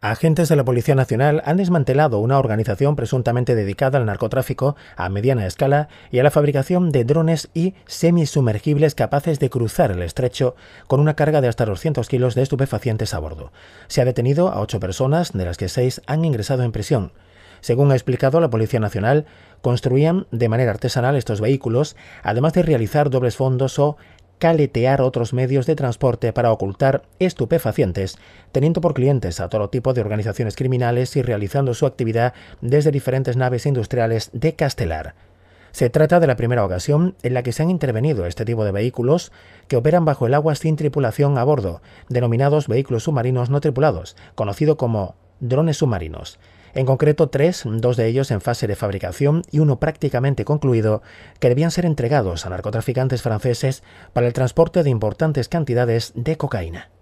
Agentes de la Policía Nacional han desmantelado una organización presuntamente dedicada al narcotráfico a mediana escala y a la fabricación de drones y semisumergibles capaces de cruzar el estrecho con una carga de hasta 200 kilos de estupefacientes a bordo. Se ha detenido a ocho personas, de las que seis han ingresado en prisión. Según ha explicado la Policía Nacional, construían de manera artesanal estos vehículos, además de realizar dobles fondos o caletear otros medios de transporte para ocultar estupefacientes, teniendo por clientes a todo tipo de organizaciones criminales y realizando su actividad desde diferentes naves industriales de Castelar. Se trata de la primera ocasión en la que se han intervenido este tipo de vehículos que operan bajo el agua sin tripulación a bordo, denominados vehículos submarinos no tripulados, conocido como drones submarinos. En concreto tres, dos de ellos en fase de fabricación y uno prácticamente concluido, que debían ser entregados a narcotraficantes franceses para el transporte de importantes cantidades de cocaína.